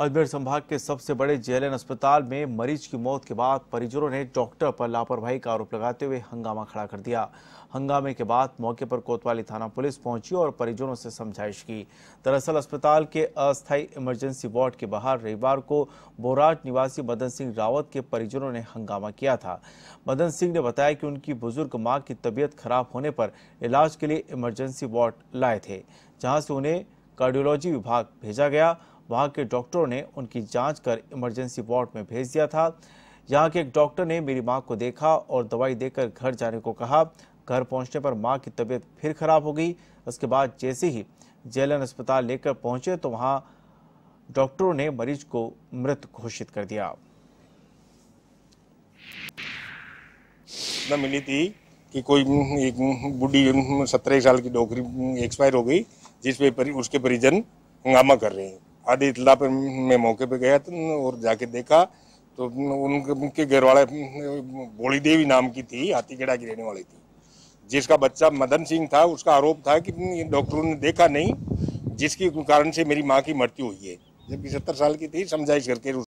अजमेर संभाग के सबसे बड़े जे अस्पताल में मरीज की मौत के बाद परिजनों ने डॉक्टर पर लापरवाही का आरोप लगाते हुए हंगामा खड़ा कर दिया हंगामे के बाद मौके पर कोतवाली थाना पुलिस पहुंची और परिजनों से समझाइश की दरअसल अस्पताल के अस्थायी इमरजेंसी वार्ड के बाहर रविवार को बोराट निवासी मदन सिंह रावत के परिजनों ने हंगामा किया था मदन सिंह ने बताया कि उनकी बुजुर्ग माँ की तबीयत खराब होने पर इलाज के लिए इमरजेंसी वार्ड लाए थे जहाँ से उन्हें कार्डियोलॉजी विभाग भेजा गया वहां के डॉक्टरों ने उनकी जांच कर इमरजेंसी वार्ड में भेज दिया था यहाँ के एक डॉक्टर ने मेरी माँ को देखा और दवाई देकर घर जाने को कहा घर पहुँचने पर माँ की तबीयत फिर खराब हो गई उसके बाद जैसे ही जेलन अस्पताल लेकर पहुंचे तो वहाँ डॉक्टरों ने मरीज को मृत घोषित कर दिया मिली थी कि कोई एक बुढ़ी सत्रह साल की डॉक्टरी एक्सपायर हो गई जिस पे उसके परिजन हंगामा कर रहे हैं आदि इतला पर मैं मौके पे गया था और जाके देखा तो उनके घर वाले भोली देवी नाम की थी हाथीगढ़ा की रहने वाली थी जिसका बच्चा मदन सिंह था उसका आरोप था कि डॉक्टरों ने देखा नहीं जिसके कारण से मेरी माँ की मृत्यु हुई है जबकि सत्तर साल की थी समझाइश करके